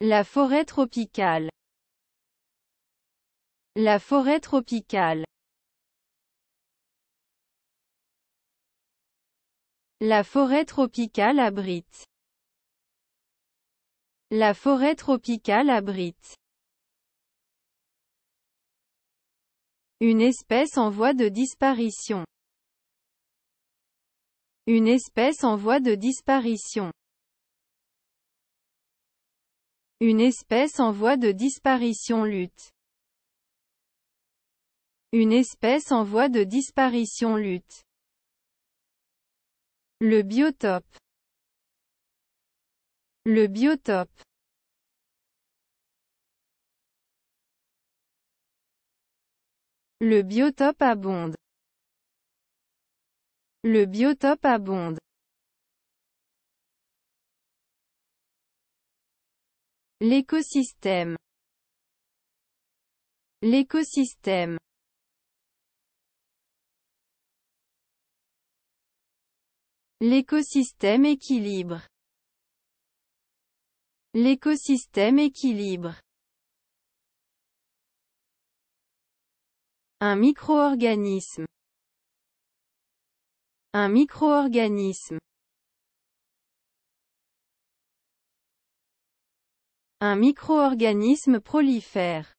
La forêt tropicale. La forêt tropicale. La forêt tropicale abrite. La forêt tropicale abrite. Une espèce en voie de disparition. Une espèce en voie de disparition. Une espèce en voie de disparition lutte. Une espèce en voie de disparition lutte. Le biotope. Le biotope. Le biotope abonde. Le biotope abonde. L'écosystème. L'écosystème. L'écosystème équilibre. L'écosystème équilibre. Un micro-organisme Un micro-organisme Un micro-organisme prolifère.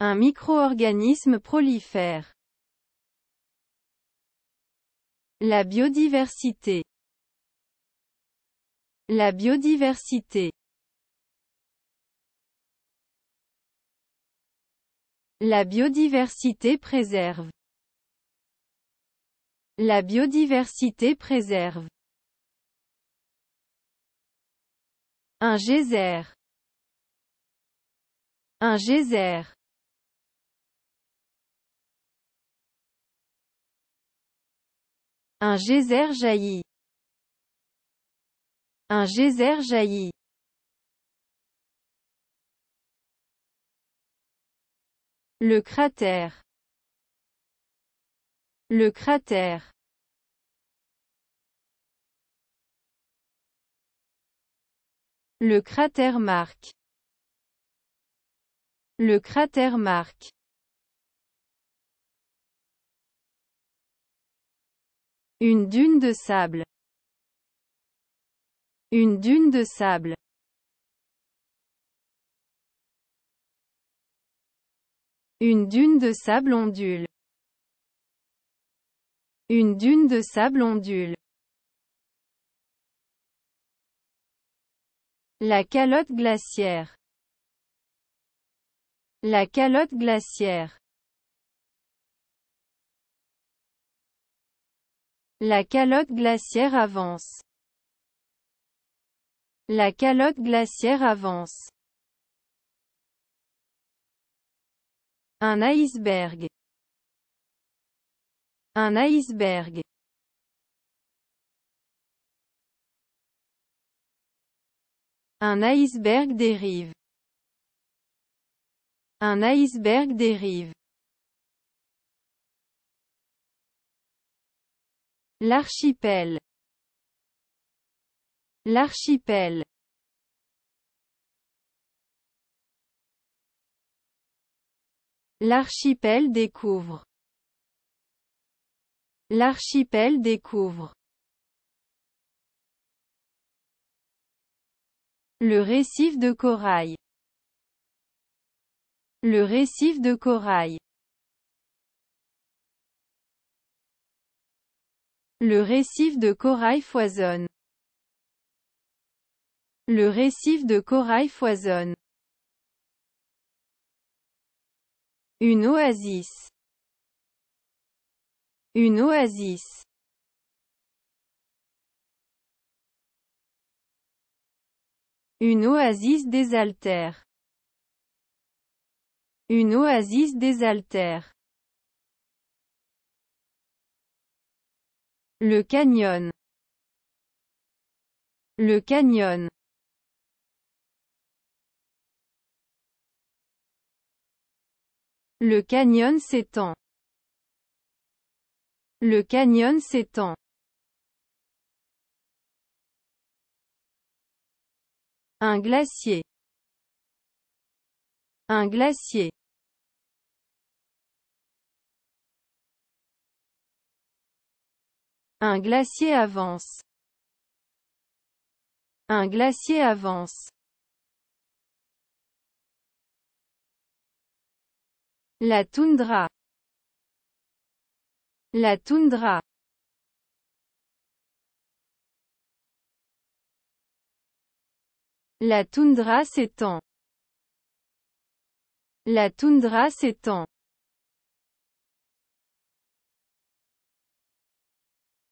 Un micro-organisme prolifère. La biodiversité. La biodiversité. La biodiversité préserve. La biodiversité préserve. Un geyser. Un geyser. Un geyser jaillit. Un geyser jaillit. Le cratère. Le cratère. Le cratère marque. Le cratère marque. Une dune de sable. Une dune de sable. Une dune de sable ondule. Une dune de sable ondule. La calotte glaciaire. La calotte glaciaire. La calotte glaciaire avance. La calotte glaciaire avance. Un iceberg. Un iceberg. Un iceberg dérive. Un iceberg dérive. L'archipel. L'archipel. L'archipel découvre. L'archipel découvre. Le récif de corail. Le récif de corail. Le récif de corail foisonne. Le récif de corail foisonne. Une oasis. Une oasis. Une oasis des altères. Une oasis des altères. Le canyon. Le canyon. Le canyon s'étend. Le canyon s'étend. Un glacier. Un glacier. Un glacier avance. Un glacier avance. La toundra. La toundra. La toundra s'étend. La toundra s'étend.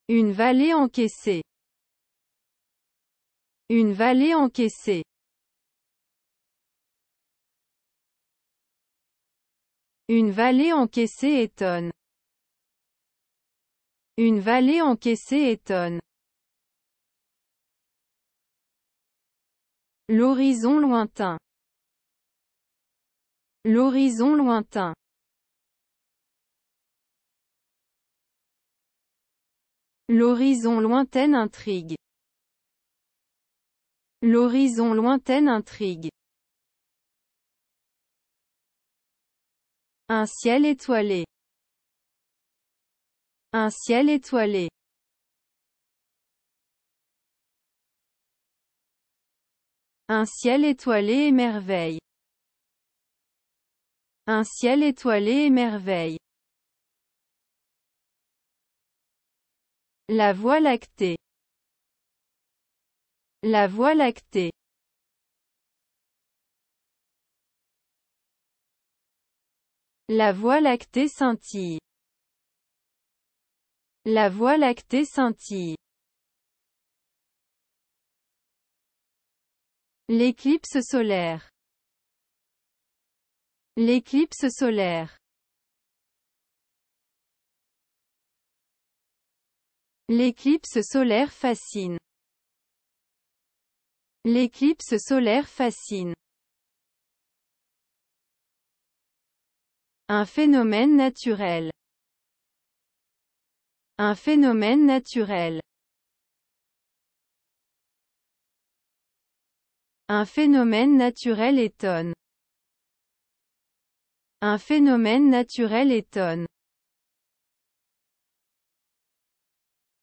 Une vallée encaissée. Une vallée encaissée. Une vallée encaissée étonne. Une vallée encaissée étonne. L'horizon lointain. L'horizon lointain. L'horizon lointain intrigue. L'horizon lointain intrigue. Un ciel étoilé. Un ciel étoilé. Un ciel étoilé merveille. Un ciel étoilé merveille. La voie lactée. La voie lactée. La voie lactée scintille. La voie lactée scintille. L'éclipse solaire. L'éclipse solaire. L'éclipse solaire fascine. L'éclipse solaire fascine. Un phénomène naturel. Un phénomène naturel. Un phénomène naturel étonne. Un phénomène naturel étonne.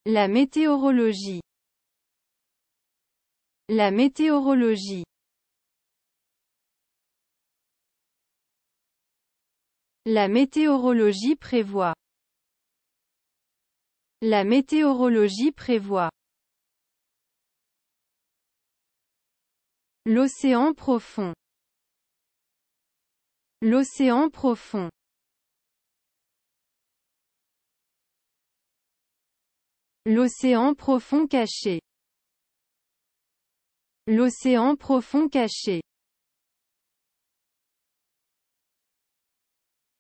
La météorologie. La météorologie. La météorologie prévoit. La météorologie prévoit. L'océan profond. L'océan profond. L'océan profond caché. L'océan profond caché.